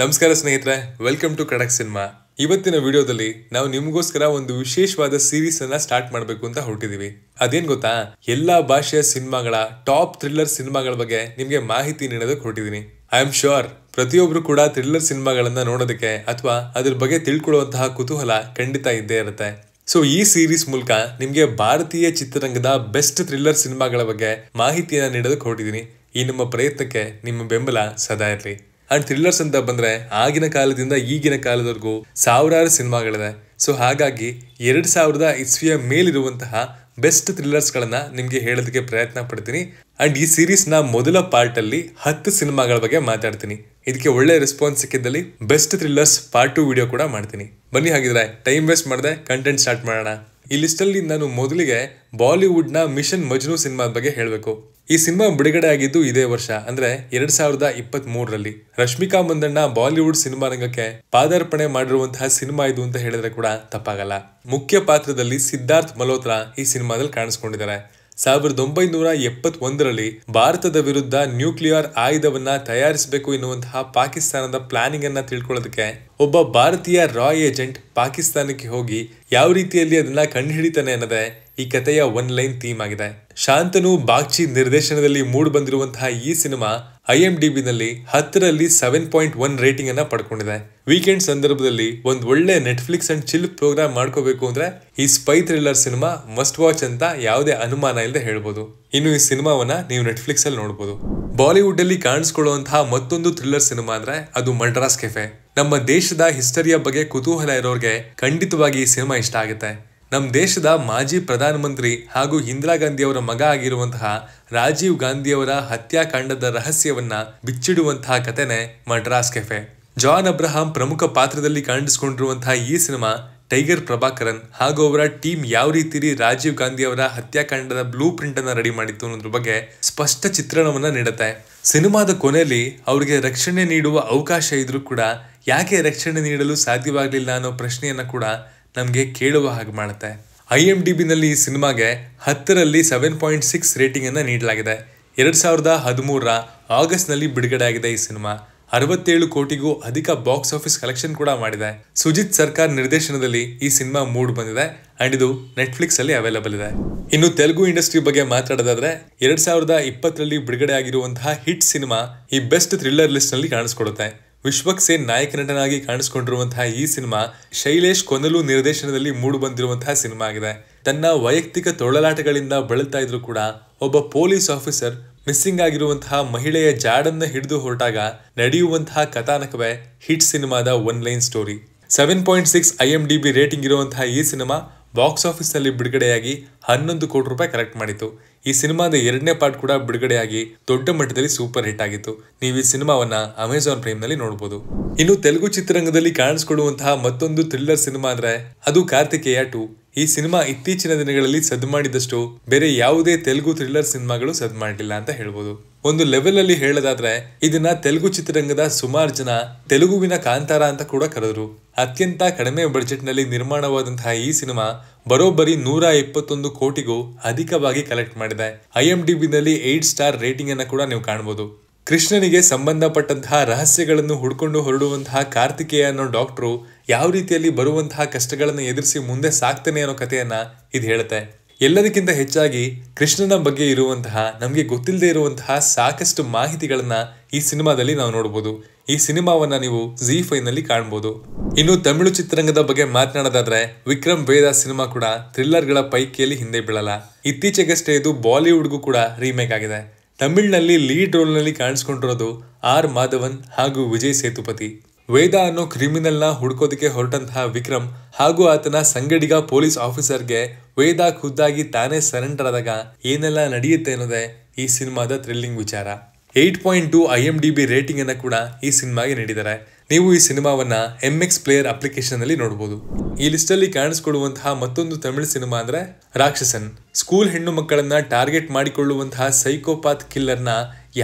ನಮಸ್ಕಾರ ಸ್ನೇಹಿತರೆ welcome to ಕಡಕ್ cinema ಇವತ್ತಿನ ವಿಡಿಯೋದಲ್ಲಿ ನಾವು ನಿಮಗೋಸ್ಕರ ಒಂದು ವಿಶೇಷವಾದ ಸೀರೀಸ್ ಅನ್ನ ಸ್ಟಾರ್ಟ್ ಮಾಡಬೇಕು ಅಂತ ಹೊರಟಿದೀವಿ ಅದೇನ್ ಗೊತ್ತಾ ಎಲ್ಲಾ ಭಾಷೆಯ ಸಿನಿಮಾಗಳ ಟಾಪ್ ಥ್ರಿಲ್ಲರ್ ಸಿನಿಮಾಗಳ ಬಗ್ಗೆ ನಿಮಗೆ ಮಾಹಿತಿ ನೀಡೋದಕ್ಕೆ ಹೊರಟಿದ್ದೀನಿ ಐ ಆಮ್ ಶ್ಯೋರ್ ಪ್ರತಿಯೊಬ್ರು ಕೂಡ ಥ್ರಿಲ್ಲರ್ ಸಿನಿಮಾಗಳನ್ನ ನೋಡೋದಕ್ಕೆ ಅಥವಾ ಅದ್ರ ಬಗ್ಗೆ ತಿಳ್ಕೊಳ್ಳುವಂತಹ ಕುತೂಹಲ ಖಂಡಿತ ಇದ್ದೇ ಇರುತ್ತೆ ಸೊ ಈ ಸೀರೀಸ್ ಮೂಲಕ ನಿಮಗೆ ಭಾರತೀಯ ಚಿತ್ರರಂಗದ ಬೆಸ್ಟ್ ಥ್ರಿಲ್ಲರ್ ಸಿನಿಮಾಗಳ ಬಗ್ಗೆ ಮಾಹಿತಿಯನ್ನ ನೀಡೋದಕ್ಕೆ ಹೊರಟಿದ್ದೀನಿ ಈ ನಮ್ಮ ಪ್ರಯತ್ನಕ್ಕೆ ನಿಮ್ಮ ಬೆಂಬಲ ಸದಾ ಇರಲಿ ಅಂಡ್ ಥ್ರಿಲ್ಲರ್ಸ್ ಅಂತ ಬಂದ್ರೆ ಆಗಿನ ಕಾಲದಿಂದ ಈಗಿನ ಕಾಲದವರೆಗೂ ಸಾವಿರಾರು ಸಿನಿಮಾಗಳಿದೆ ಸೊ ಹಾಗಾಗಿ ಎರಡು ಸಾವಿರದ ಇಸ್ವಿಯ ಮೇಲಿರುವಂತಹ ಬೆಸ್ಟ್ ಥ್ರಿಲ್ಲರ್ಸ್ಗಳನ್ನು ನಿಮಗೆ ಹೇಳೋದಕ್ಕೆ ಪ್ರಯತ್ನ ಪಡ್ತೀನಿ ಅಂಡ್ ಈ ಸೀರೀಸ್ ನ ಮೊದಲ ಪಾರ್ಟಲ್ಲಿ ಹತ್ತು ಸಿನಿಮಾಗಳ ಬಗ್ಗೆ ಮಾತಾಡ್ತೀನಿ ಇದಕ್ಕೆ ಒಳ್ಳೆ ರೆಸ್ಪಾನ್ಸ್ ಸಿಕ್ಕಿದ್ದಲ್ಲಿ best thrillers part two video ಕೂಡ ಮಾಡ್ತೀನಿ ಬನ್ನಿ ಹಾಗಿದ್ರೆ ಟೈಮ್ ವೇಸ್ಟ್ ಮಾಡದೆ ಕಂಟೆಂಟ್ ಸ್ಟಾರ್ಟ್ ಮಾಡೋಣ ಈ ಲಿಸ್ಟಲ್ಲಿ ನಾನು ಮೊದಲಿಗೆ ಬಾಲಿವುಡ್ ನ ಮಿಷನ್ ಮಜ್ನು ಸಿನಿಮಾದ ಬಗ್ಗೆ ಹೇಳಬೇಕು ಈ ಸಿನಿಮಾ ಬಿಡುಗಡೆ ಆಗಿದ್ದು ಇದೇ ವರ್ಷ ಅಂದ್ರೆ ಎರಡ್ ಸಾವಿರದ ಇಪ್ಪತ್ತ್ ಮೂರರಲ್ಲಿ ರಶ್ಮಿಕಾ ಮಂದಣ್ಣ ಬಾಲಿವುಡ್ ಸಿನಿಮಾ ರಂಗಕ್ಕೆ ಪಾದಾರ್ಪಣೆ ಮಾಡಿರುವಂತಹ ಸಿನಿಮಾ ಇದು ಅಂತ ಹೇಳಿದ್ರೆ ಕೂಡ ತಪ್ಪಾಗಲ್ಲ ಮುಖ್ಯ ಪಾತ್ರದಲ್ಲಿ ಸಿದ್ಧಾರ್ಥ್ ಮಲ್ಹೋತ್ರಾ ಈ ಸಿನಿಮಾದಲ್ಲಿ ಕಾಣಿಸ್ಕೊಂಡಿದ್ದಾರೆ ಸಾವಿರದ ಒಂಬೈನೂರ ಎಪ್ಪತ್ತೊಂದರಲ್ಲಿ ಭಾರತದ ವಿರುದ್ಧ ನ್ಯೂಕ್ಲಿಯರ್ ಆಯುಧವನ್ನ ತಯಾರಿಸಬೇಕು ಎನ್ನುವಂತಹ ಪಾಕಿಸ್ತಾನದ ಪ್ಲಾನಿಂಗ್ ಅನ್ನ ತಿಳ್ಕೊಳ್ಳೋದಕ್ಕೆ ಒಬ್ಬ ಭಾರತೀಯ ರಾಯ್ ಏಜೆಂಟ್ ಪಾಕಿಸ್ತಾನಕ್ಕೆ ಹೋಗಿ ಯಾವ ರೀತಿಯಲ್ಲಿ ಅದನ್ನ ಕಂಡುಹಿಡಿತಾನೆ ಅನ್ನೋದೇ ಈ ಕಥೆಯ ಒನ್ ಲೈನ್ ಥೀಮ್ ಆಗಿದೆ ಶಾಂತನು ಬಾಗ್ಚಿ ನಿರ್ದೇಶನದಲ್ಲಿ ಮೂಡ್ ಬಂದಿರುವಂತಹ ಈ ಸಿನಿಮಾ ಐ ಎಂ ಡಿ ಬಿನಲ್ಲಿ ಹತ್ತರಲ್ಲಿ ಸೆವೆನ್ ಪಾಯಿಂಟ್ ಒನ್ ರೇಟಿಂಗ್ ಅನ್ನ ಪಡ್ಕೊಂಡಿದೆ ವೀಕೆಂಡ್ ಸಂದರ್ಭದಲ್ಲಿ ಒಂದ್ ಒಳ್ಳೆ ನೆಟ್ಫ್ಲಿಕ್ಸ್ ಅಂಡ್ ಚಿಲ್ ಪ್ರೋಗ್ರಾಮ್ ಮಾಡ್ಕೋಬೇಕು ಅಂದ್ರೆ ಈ spy thriller cinema must watch ಅಂತ ಯಾವುದೇ ಅನುಮಾನ ಇಲ್ಲದೆ ಹೇಳ್ಬೋದು ಇನ್ನು ಈ ಸಿನಿಮಾವನ್ನ ನೀವು ನೆಟ್ಫ್ಲಿಕ್ಸ್ ಅಲ್ಲಿ ನೋಡಬಹುದು ಬಾಲಿವುಡ್ ಅಲ್ಲಿ ಕಾಣಿಸ್ಕೊಳ್ಳುವಂತಹ ಮತ್ತೊಂದು ಥ್ರಿಲ್ಲರ್ ಸಿನಿಮಾ ಅಂದ್ರೆ ಅದು ಮಡ್ರಾಸ್ ಕೆಫೆ ನಮ್ಮ ದೇಶದ ಹಿಸ್ಟರಿಯ ಬಗ್ಗೆ ಕುತೂಹಲ ಇರೋರಿಗೆ ಖಂಡಿತವಾಗಿ ಈ ಸಿನಿಮಾ ಇಷ್ಟ ಆಗುತ್ತೆ ನಮ್ಮ ದೇಶದ ಮಾಜಿ ಪ್ರಧಾನಮಂತ್ರಿ ಹಾಗೂ ಇಂದಿರಾ ಗಾಂಧಿಯವರ ಮಗ ಆಗಿರುವಂತಹ ರಾಜೀವ್ ಗಾಂಧಿಯವರ ಹತ್ಯಾಕಾಂಡದ ರಹಸ್ಯವನ್ನ ಬಿಚ್ಚಿಡುವಂತಹ ಕಥೆನೆ ಮಡ್ರಾಸ್ ಕೆಫೆ ಜಾನ್ ಅಬ್ರಹಾಂ ಪ್ರಮುಖ ಪಾತ್ರದಲ್ಲಿ ಕಾಣಿಸಿಕೊಂಡಿರುವಂತಹ ಈ ಸಿನಿಮಾ ಟೈಗರ್ ಪ್ರಭಾಕರನ್ ಹಾಗೂ ಅವರ ಟೀಮ್ ಯಾವ ರೀತಿ ರಾಜೀವ್ ಗಾಂಧಿ ಅವರ ಹತ್ಯಾಕಾಂಡದ ಬ್ಲೂ ಪ್ರಿಂಟ್ ಅನ್ನ ರೆಡಿ ಮಾಡಿತ್ತು ಅನ್ನೋದ್ರ ಬಗ್ಗೆ ಸ್ಪಷ್ಟ ಚಿತ್ರಣವನ್ನ ನೀಡುತ್ತೆ ಸಿನಿಮಾದ ಕೊನೆಯಲ್ಲಿ ಅವರಿಗೆ ರಕ್ಷಣೆ ನೀಡುವ ಅವಕಾಶ ಇದ್ರೂ ಕೂಡ ಯಾಕೆ ರಕ್ಷಣೆ ನೀಡಲು ಸಾಧ್ಯವಾಗಲಿಲ್ಲ ಅನ್ನೋ ಪ್ರಶ್ನೆಯನ್ನ ಕೂಡ ನಮಗೆ ಕೇಳುವ ಹಾಗೆ ಮಾಡುತ್ತೆ ಐ ಎಮ್ ಡಿ ಬಿನಲ್ಲಿ ಈ ಸಿನಿಮಾಗೆ ಹತ್ತರಲ್ಲಿ ಸೆವೆನ್ ಪಾಯಿಂಟ್ ಸಿಕ್ಸ್ ರೇಟಿಂಗನ್ನು ನೀಡಲಾಗಿದೆ ಎರಡು ಸಾವಿರದ ಹದಿಮೂರರ ಆಗಸ್ಟ್ನಲ್ಲಿ ಬಿಡುಗಡೆ ಆಗಿದೆ ಈ ಸಿನಿಮಾ ಅರವತ್ತೇಳು ಕೋಟಿಗೂ ಅಧಿಕ ಬಾಕ್ಸ್ ಆಫೀಸ್ ಕಲೆಕ್ಷನ್ ಕೂಡ ಮಾಡಿದೆ ಸುಜಿತ್ ಸರ್ಕಾರ್ ನಿರ್ದೇಶನದಲ್ಲಿ ಈ ಸಿನಿಮಾ ಮೂಡ್ ಬಂದಿದೆ ಅಂಡ್ ಇದು ನೆಟ್ಫ್ಲಿಕ್ಸ್ ಅಲ್ಲಿ ಅವೈಲಬಲ್ ಇದೆ ಇನ್ನು ತೆಲುಗು ಇಂಡಸ್ಟ್ರಿ ಬಗ್ಗೆ ಮಾತಾಡೋದಾದ್ರೆ ಎರಡ್ ಸಾವಿರದ ಇಪ್ಪತ್ತರಲ್ಲಿ ಬಿಡುಗಡೆ ಆಗಿರುವಂತಹ ಹಿಟ್ ಸಿನಿಮಾ ಈ ಬೆಸ್ಟ್ ಥ್ರಿಲ್ಲರ್ ಲಿಸ್ಟ್ ನಲ್ಲಿ ಕಾಣಿಸ್ಕೊಡುತ್ತೆ ವಿಶ್ವಕ್ಸೇನ್ ನಾಯಕ ನಟನಾಗಿ ಕಾಣಿಸಿಕೊಂಡಿರುವಂತಹ ಈ ಸಿನಿಮಾ ಶೈಲೇಶ್ ಕೊನಲು ನಿರ್ದೇಶನದಲ್ಲಿ ಮೂಡು ಬಂದಿರುವಂತಹ ಸಿನಿಮಾ ಆಗಿದೆ ತನ್ನ ವೈಯಕ್ತಿಕ ತೊಳಲಾಟಗಳಿಂದ ಬಳಲ್ತಾ ಇದ್ರು ಕೂಡ ಒಬ್ಬ ಪೊಲೀಸ್ ಆಫೀಸರ್ ಮಿಸ್ಸಿಂಗ್ ಆಗಿರುವಂತಹ ಮಹಿಳೆಯ ಜಾಡನ್ನ ಹಿಡಿದು ಹೊರಟಾಗ ನಡೆಯುವಂತಹ ಕಥಾನಕವೇ ಹಿಟ್ ಸಿನಿಮಾದ one line story seven point six I M D B rating ಇರುವಂತಹ ಈ ಸಿನಿಮಾ ಬಾಕ್ಸ್ ಆಫೀಸಲ್ಲಿ ಬಿಡುಗಡೆಯಾಗಿ ಹನ್ನೊಂದು ಕೋಟಿ ರೂಪಾಯಿ ಕಲೆಕ್ಟ್ ಮಾಡಿತು ಈ ಸಿನಿಮಾದ ಎರಡನೇ ಪಾರ್ಟ್ ಕೂಡ ಬಿಡುಗಡೆಯಾಗಿ ದೊಡ್ಡ ಮಟ್ಟದಲ್ಲಿ ಸೂಪರ್ ಹಿಟ್ ಆಗಿತ್ತು ನೀವು ಈ ಸಿನಿಮಾವನ್ನ ಅಮೆಜಾನ್ ಪ್ರೈಮ್ ನಲ್ಲಿ ನೋಡಬಹುದು ಇನ್ನು ತೆಲುಗು ಚಿತ್ರರಂಗದಲ್ಲಿ ಕಾಣಿಸಿಕೊಳ್ಳುವಂತಹ ಮತ್ತೊಂದು ಥ್ರಿಲ್ಲರ್ ಸಿನಿಮಾ ಅಂದ್ರೆ ಅದು ಕಾರ್ತಿಕೇಯ ಟು ಈ ಸಿನಿಮಾ ಇತ್ತೀಚಿನ ದಿನಗಳಲ್ಲಿ ಸದ್ದು ಮಾಡಿದಷ್ಟು ಬೇರೆ ಯಾವುದೇ ತೆಲುಗು ಥ್ರಿಲ್ಲರ್ ಸಿನಿಮಾಗಳು ಸದ್ದು ಮಾಡಲಿಲ್ಲ ಅಂತ ಹೇಳ್ಬೋದು ಒಂದು ಅಲ್ಲಿ ಹೇಳೋದಾದ್ರೆ ಇದನ್ನ ತೆಲುಗು ಚಿತ್ರರಂಗದ ಸುಮಾರು ಜನ ತೆಲುಗುವಿನ ಕಾಂತಾರ ಅಂತ ಕೂಡ ಕರೆದ್ರು ಅತ್ಯಂತ ಕಡಿಮೆ ಬಜೆಟ್ನಲ್ಲಿ ನಿರ್ಮಾಣವಾದಂತಹ ಈ ಸಿನಿಮಾ ಬರೋಬ್ಬರಿ ನೂರ ಇಪ್ಪತ್ತೊಂದು ಕೋಟಿಗೂ ಅಧಿಕವಾಗಿ ಕಲೆಕ್ಟ್ ಮಾಡಿದೆ ಐ ಎಂ ಡಿ ಬಿನಲ್ಲಿ ಏಟ್ ಸ್ಟಾರ್ ರೇಟಿಂಗ್ ಅನ್ನು ಕೂಡ ನೀವು ಕಾಣಬಹುದು ಕೃಷ್ಣನಿಗೆ ಸಂಬಂಧಪಟ್ಟಂತಹ ರಹಸ್ಯಗಳನ್ನು ಹುಡ್ಕೊಂಡು ಹೊರಡುವಂತಹ ಕಾರ್ತಿಕೇಯ ಅನ್ನೋ ಡಾಕ್ಟ್ರು ಯಾವ ರೀತಿಯಲ್ಲಿ ಬರುವಂತಹ ಕಷ್ಟಗಳನ್ನು ಎದುರಿಸಿ ಮುಂದೆ ಸಾಕ್ತಾನೆ ಅನ್ನೋ ಕಥೆಯನ್ನ ಇದು ಹೇಳುತ್ತೆ ಎಲ್ಲದಕ್ಕಿಂತ ಹೆಚ್ಚಾಗಿ ಕೃಷ್ಣನ ಬಗ್ಗೆ ಇರುವಂತಹ ನಮಗೆ ಗೊತ್ತಿಲ್ಲದೆ ಇರುವಂತಹ ಸಾಕಷ್ಟು ಮಾಹಿತಿಗಳನ್ನ ಈ ಸಿನಿಮಾದಲ್ಲಿ ನಾವು ನೋಡಬಹುದು ಈ ಸಿನಿಮಾವನ್ನ ನೀವು ಜಿ ಫೈನಲ್ಲಿ ಕಾಣಬಹುದು ಇನ್ನು ತಮಿಳು ಚಿತ್ರರಂಗದ ಬಗ್ಗೆ ಮಾತನಾಡೋದಾದ್ರೆ ವಿಕ್ರಮ್ ವೇದ ಸಿನಿಮಾ ಕೂಡ ಥ್ರಿಲ್ಲರ್ಗಳ ಪೈಕಿಯಲ್ಲಿ ಹಿಂದೆ ಬೀಳಲ್ಲ ಇತ್ತೀಚೆಗಷ್ಟೇ ಇದು ಬಾಲಿವುಡ್ಗೂ ಕೂಡ ರೀಮೇಕ್ ಆಗಿದೆ ತಮಿಳಿನಲ್ಲಿ ಲೀಡ್ ನಲ್ಲಿ ಕಾಣಿಸ್ಕೊಂಡಿರೋದು ಆರ್ ಮಾಧವನ್ ಹಾಗೂ ವಿಜಯ್ ಸೇತುಪತಿ ವೇದ ಅನ್ನೋ ಕ್ರಿಮಿನಲ್ನ ಹುಡ್ಕೋದಕ್ಕೆ ಹೊರಟಂತಹ ವಿಕ್ರಮ್ ಹಾಗೂ ಆತನ ಸಂಗಡಿಗ ಪೊಲೀಸ್ ಆಫೀಸರ್ಗೆ ವೇದಾ ಖುದ್ದಾಗಿ ತಾನೇ ಸರೆಂಡರ್ ಆದಾಗ ಏನೆಲ್ಲ ನಡೆಯುತ್ತೆ ಅನ್ನೋದೇ ಈ ಸಿನಿಮಾದ ಥ್ರಿಲ್ಲಿಂಗ್ ವಿಚಾರ eight point two I M D B rating ಅನ್ನು ಕೂಡ ಈ ಸಿನಿಮಾಗೆ ನೀಡಿದ್ದಾರೆ ನೀವು ಈ ಸಿನಿಮಾವನ್ನ ಎಂ ಎಕ್ಸ್ ಪ್ಲೇಯರ್ ಅಪ್ಲಿಕೇಶನ್ ಅಲ್ಲಿ ನೋಡಬಹುದು ಈ ಲಿಸ್ಟ್ ಅಲ್ಲಿ ಕಾಣಿಸಿಕೊಳ್ಳುವಂತಹ ಮತ್ತೊಂದು ತಮಿಳು ಸಿನಿಮಾ ಅಂದ್ರೆ ರಾಕ್ಷಸನ್ ಸ್ಕೂಲ್ ಹೆಣ್ಣು ಮಕ್ಕಳನ್ನ ಟಾರ್ಗೆಟ್ ಮಾಡಿಕೊಳ್ಳುವಂತಹ ಸೈಕೋಪಾತ್ ಕಿಲ್ಲರ್ನ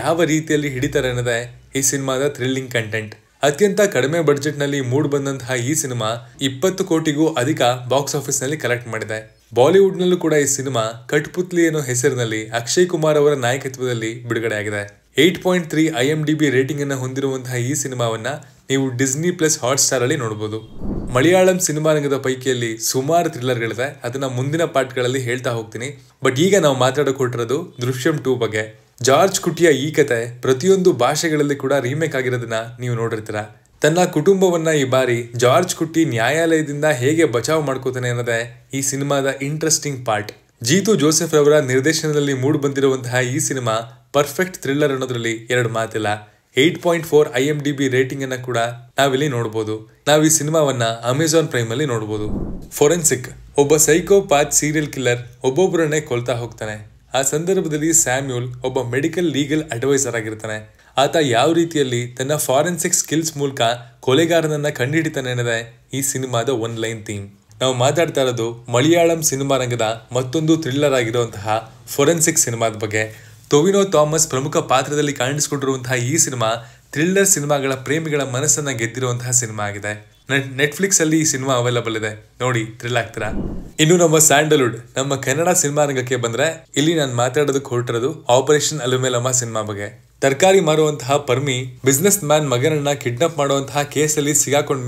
ಯಾವ ರೀತಿಯಲ್ಲಿ ಹಿಡಿತಾರೆ ಅನ್ನೋದೇ ಈ ಸಿನಿಮಾದ ಥ್ರಿಲ್ಲಿಂಗ್ ಕಂಟೆಂಟ್ ಅತ್ಯಂತ ಕಡಿಮೆ ಬಡ್ಜೆಟ್ನಲ್ಲಿ ಮೂಡ್ ಬಂದಂತಹ ಈ ಸಿನಿಮಾ ಇಪ್ಪತ್ತು ಕೋಟಿಗೂ ಅಧಿಕ ಬಾಕ್ಸ್ ಆಫೀಸ್ನಲ್ಲಿ ಕಲೆಕ್ಟ್ ಮಾಡಿದೆ ಬಾಲಿವುಡ್ನಲ್ಲೂ ಕೂಡ ಈ ಸಿನಿಮಾ ಕಟ್ಪುತ್ಲಿ ಅನ್ನೋ ಹೆಸರಿನಲ್ಲಿ ಅಕ್ಷಯ್ ಕುಮಾರ್ ಅವರ ನಾಯಕತ್ವದಲ್ಲಿ ಬಿಡುಗಡೆಯಾಗಿದೆ eight point three I M D B rating ಅನ್ನು ಹೊಂದಿರುವಂತಹ ಈ ಸಿನಿಮಾವನ್ನ ನೀವು ಡಿಸ್ನಿ ಪ್ಲಸ್ ಹಾಟ್ಸ್ಟಾರ್ ಅಲ್ಲಿ ನೋಡಬಹುದು ಮಲಯಾಳಂ ಸಿನಿಮಾ ರಂಗದ ಪೈಕಿಯಲ್ಲಿ ಸುಮಾರು ಥ್ರಿಲ್ಲರ್ಗಳಿದೆ ಅದನ್ನ ಮುಂದಿನ ಪಾರ್ಟ್ಗಳಲ್ಲಿ ಹೇಳ್ತಾ ಹೋಗ್ತೀನಿ ಬಟ್ ಈಗ ನಾವು ಮಾತಾಡೋಕೆ ಹೊಟ್ಟಿರೋದು ದೃಶ್ಯಂ ಟೂ ಬಗ್ಗೆ ಜಾರ್ಜ್ ಕುಟಿಯ ಈ ಕತೆ ಪ್ರತಿಯೊಂದು ಭಾಷೆಗಳಲ್ಲಿ ಕೂಡ ರೀಮೇಕ್ ಆಗಿರೋದನ್ನ ನೀವು ನೋಡಿರ್ತೀರ ತನ್ನ ಕುಟುಂಬವನ್ನ ಈ ಬಾರಿ ಜಾರ್ಜ್ ಕುಟ್ಟಿ ನ್ಯಾಯಾಲಯದಿಂದ ಹೇಗೆ ಬಚಾವ್ ಮಾಡ್ಕೋತಾನೆ ಅನ್ನೋದೇ ಈ ಸಿನಿಮಾದ ಇಂಟ್ರೆಸ್ಟಿಂಗ್ ಪಾರ್ಟ್ ಜೀತು ಜೋಸೆಫ್ ರವರ ನಿರ್ದೇಶನದಲ್ಲಿ ಮೂಡ್ ಬಂದಿರುವಂತಹ ಈ ಸಿನಿಮಾ ಪರ್ಫೆಕ್ಟ್ ಥ್ರಿಲ್ಲರ್ ಅನ್ನೋದ್ರಲ್ಲಿ ಎರಡು ಮಾತಿಲ್ಲ eight point four I M D B rating ಅನ್ನ ಕೂಡ ನಾವಿಲ್ಲಿ ನೋಡಬಹುದು ನಾವು ಈ ಸಿನಿಮಾವನ್ನ ಅಮೆಜಾನ್ ಪ್ರೈಮ್ ಅಲ್ಲಿ ನೋಡಬಹುದು ಫೊರೆನ್ಸಿಕ್ ಒಬ್ಬ ಸೈಕೋ ಪಾತ್ ಸೀರಿಯಲ್ ಕಿಲ್ಲರ್ ಒಬ್ಬೊಬ್ಬರನ್ನೇ ಕೊಲ್ತಾ ಹೋಗ್ತಾನೆ ಆ ಸಂದರ್ಭದಲ್ಲಿ ಸ್ಯಾಮ್ಯೂಲ್ ಒಬ್ಬ ಮೆಡಿಕಲ್ ಲೀಗಲ್ ಅಡ್ವೈಸರ್ ಆಗಿರ್ತಾನೆ ಆತ ಯಾವ ರೀತಿಯಲ್ಲಿ ತನ್ನ ಫಾರೆನ್ಸಿಕ್ ಸ್ಕಿಲ್ಸ್ ಮೂಲಕ ಕೊಲೆಗಾರನನ್ನ ಕಂಡುಹಿಡಿತಾನೆ ಅನ್ನೋದೇ ಈ ಸಿನಿಮಾದ ಒನ್ ಲೈನ್ ಥೀಮ್ ನಾವು ಮಾತಾಡ್ತಾ ಇರೋದು ಮಲಯಾಳಂ ಸಿನಿಮಾ ರಂಗದ ಮತ್ತೊಂದು ಥ್ರಿಲ್ಲರ್ ಆಗಿರುವಂತಹ ಫೊರೆನ್ಸಿಕ್ ಸಿನಿಮಾದ ಬಗ್ಗೆ ಟೊವಿನೋ ಥಾಮಸ್ ಪ್ರಮುಖ ಪಾತ್ರದಲ್ಲಿ ಕಾಣಿಸಿಕೊಂಡಿರುವಂತಹ ಈ ಸಿನಿಮಾ ಥ್ರಿಲ್ಲರ್ ಸಿನಿಮಾಗಳ ಪ್ರೇಮಿಗಳ ಮನಸ್ಸನ್ನು ಗೆದ್ದಿರುವಂತಹ ಸಿನಿಮಾ ಆಗಿದೆ ಅಲ್ಲಿ ಈ ಸಿನಿಮಾ ಅವೈಲಬಲ್ ಇದೆ ನೋಡಿ ಥ್ರಿಲ್ ಆಗ್ತೀರಾ ಇನ್ನು ನಮ್ಮ ಸ್ಯಾಂಡಲ್ವುಡ್ ನಮ್ಮ ಕನ್ನಡ ಸಿನಿಮಾ ರಂಗಕ್ಕೆ ಬಂದ್ರೆ ಇಲ್ಲಿ ನಾನು ಮಾತಾಡೋದಕ್ಕೆ ಹೊರಟಿರೋದು ಆಪರೇಷನ್ ಅಲುಮೇಲಮ್ಮ ಸಿನಿಮಾ ಬಗ್ಗೆ ತರಕಾರಿ ಮಾರುವಂತಹ ಪರ್ಮಿ ಬಿಸ್ನೆಸ್ ಮ್ಯಾನ್ ಮಗನನ್ನ ಕಿಡ್ನಾಪ್ ಮಾಡುವಂತಹ ಕೇಸಲ್ಲಿ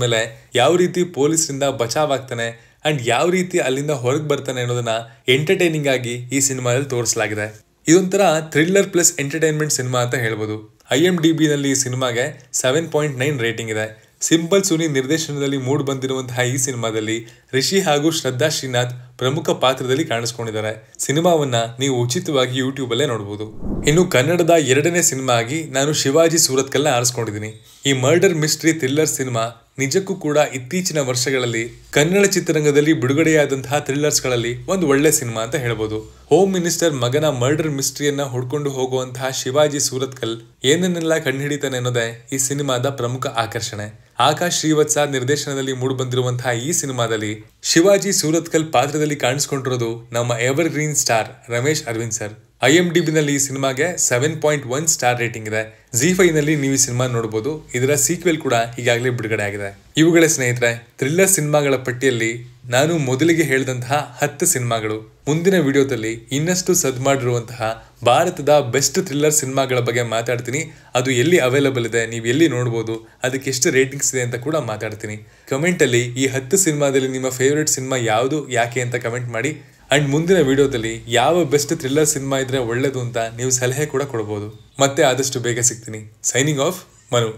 ಮೇಲೆ ಯಾವ ರೀತಿ ಪೊಲೀಸರಿಂದ ಬಚಾವ್ ಆಗ್ತಾನೆ ಅಂಡ್ ಯಾವ ರೀತಿ ಅಲ್ಲಿಂದ ಹೊರಗೆ ಬರ್ತಾನೆ ಅನ್ನೋದನ್ನ ಎಂಟರ್ಟೈನಿಂಗ್ ಆಗಿ ಈ ಸಿನಿಮಾದಲ್ಲಿ ತೋರಿಸಲಾಗಿದೆ ಇದೊಂಥರ ಥ್ರಿಲ್ಲರ್ ಪ್ಲಸ್ ಎಂಟರ್ಟೈನ್ಮೆಂಟ್ ಸಿನಿಮಾ ಅಂತ ಹೇಳ್ಬೋದು ಐ ಎಮ್ ಡಿ ಬಿನಲ್ಲಿ ಈ ಸಿನಿಮಾಗೆ ಸೆವೆನ್ ಪಾಯಿಂಟ್ ನೈನ್ ರೇಟಿಂಗ್ ಇದೆ ಸಿಂಪಲ್ ಸುನಿ ನಿರ್ದೇಶನದಲ್ಲಿ ಮೂಡ್ ಬಂದಿರುವಂತಹ ಈ ಸಿನಿಮಾದಲ್ಲಿ ರಿಷಿ ಹಾಗೂ ಶ್ರದ್ಧಾ ಶ್ರೀನಾಥ್ ಪ್ರಮುಖ ಪಾತ್ರದಲ್ಲಿ ಕಾಣಿಸ್ಕೊಂಡಿದ್ದಾರೆ ಸಿನಿಮಾವನ್ನ ನೀವು ಉಚಿತವಾಗಿ ಯೂಟ್ಯೂಬ್ ಅಲ್ಲೇ ನೋಡಬಹುದು ಇನ್ನು ಕನ್ನಡದ ಎರಡನೇ ಸಿನಿಮಾ ಆಗಿ ನಾನು ಶಿವಾಜಿ ಸೂರತ್ಕಲ್ನ ಆರಿಸ್ಕೊಂಡಿದ್ದೀನಿ ಈ ಮರ್ಡರ್ ಮಿಸ್ಟ್ರಿ ಥ್ರಿಲ್ಲರ್ ಸಿನಿಮಾ ನಿಜಕ್ಕೂ ಕೂಡ ಇತ್ತೀಚಿನ ವರ್ಷಗಳಲ್ಲಿ ಕನ್ನಡ ಚಿತ್ರರಂಗದಲ್ಲಿ ಬಿಡುಗಡೆಯಾದಂತಹ ಥ್ರಿಲ್ಲರ್ಸ್ಗಳಲ್ಲಿ ಒಂದು ಒಳ್ಳೆ ಸಿನಿಮಾ ಅಂತ ಹೇಳಬಹುದು ಹೋಮ್ ಮಿನಿಸ್ಟರ್ ಮಗನ ಮರ್ಡರ್ ಮಿಸ್ಟ್ರಿಯನ್ನ ಹುಡ್ಕೊಂಡು ಹೋಗುವಂತಹ ಶಿವಾಜಿ ಸೂರತ್ಕಲ್ ಏನನ್ನೆಲ್ಲ ಕಂಡುಹಿಡಿತಾನೆ ಅನ್ನೋದೇ ಈ ಸಿನಿಮಾದ ಪ್ರಮುಖ ಆಕರ್ಷಣೆ ಆಕಾಶ್ ಶ್ರೀವತ್ಸ ನಿರ್ದೇಶನದಲ್ಲಿ ಮೂಡಿಬಂದಿರುವಂತಹ ಈ ಸಿನಿಮಾದಲ್ಲಿ ಶಿವಾಜಿ ಸೂರತ್ಕಲ್ ಪಾತ್ರದಲ್ಲಿ ಕಾಣಿಸಿಕೊಂಡಿರೋದು ನಮ್ಮ evergreen star Ramesh Aravind sir I ನಲ್ಲಿ ಡಿ ಬಿನಲ್ಲಿ ಈ ಸಿನಿಮಾಗೆ seven point one star rating ಇದೆ ಜಿ ನಲ್ಲಿ ನೀವು ಈ ಸಿನಿಮಾ ನೋಡಬಹುದು ಇದರ ಸೀಕ್ವೆಲ್ ಕೂಡ ಈಗಾಗಲೇ ಬಿಡುಗಡೆ ಆಗಿದೆ ಇವುಗಳ ಸ್ನೇಹಿತರೆ ಥ್ರಿಲ್ಲರ್ ಸಿನಿಮಾಗಳ ಪಟ್ಟಿಯಲ್ಲಿ ನಾನು ಮೊದಲಿಗೆ ಹೇಳಿದಂತಹ ಹತ್ತು ಸಿನಿಮಾಗಳು ಮುಂದಿನ ವಿಡಿಯೋದಲ್ಲಿ ಇನ್ನಷ್ಟು ಸದ್ ಮಾಡಿರುವಂತಹ ಭಾರತದ ಬೆಸ್ಟ್ ಥ್ರಿಲ್ಲರ್ ಸಿನಿಮಾಗಳ ಬಗ್ಗೆ ಮಾತಾಡ್ತೀನಿ ಅದು ಎಲ್ಲಿ ಅವೈಲಬಲ್ ಇದೆ ನೀವು ಎಲ್ಲಿ ನೋಡ್ಬೋದು ಅದಕ್ಕೆ ಎಷ್ಟು ರೇಟಿಂಗ್ಸ್ ಇದೆ ಅಂತ ಕೂಡ ಮಾತಾಡ್ತೀನಿ ಕಮೆಂಟಲ್ಲಿ ಈ ಹತ್ತು ಸಿನಿಮಾದಲ್ಲಿ ನಿಮ್ಮ ಫೇವ್ರೇಟ್ ಸಿನಿಮಾ ಯಾವುದು ಯಾಕೆ ಅಂತ ಕಮೆಂಟ್ ಮಾಡಿ ಆ್ಯಂಡ್ ಮುಂದಿನ ವಿಡಿಯೋದಲ್ಲಿ ಯಾವ ಬೆಸ್ಟ್ ಥ್ರಿಲ್ಲರ್ ಸಿನಿಮಾ ಇದ್ರೆ ಒಳ್ಳೆಯದು ಅಂತ ನೀವು ಸಲಹೆ ಕೂಡ ಕೊಡ್ಬೋದು ಮತ್ತೆ ಆದಷ್ಟು ಬೇಗ ಸಿಗ್ತೀನಿ ಸೈನಿಂಗ್ ಆಫ್ ಮನು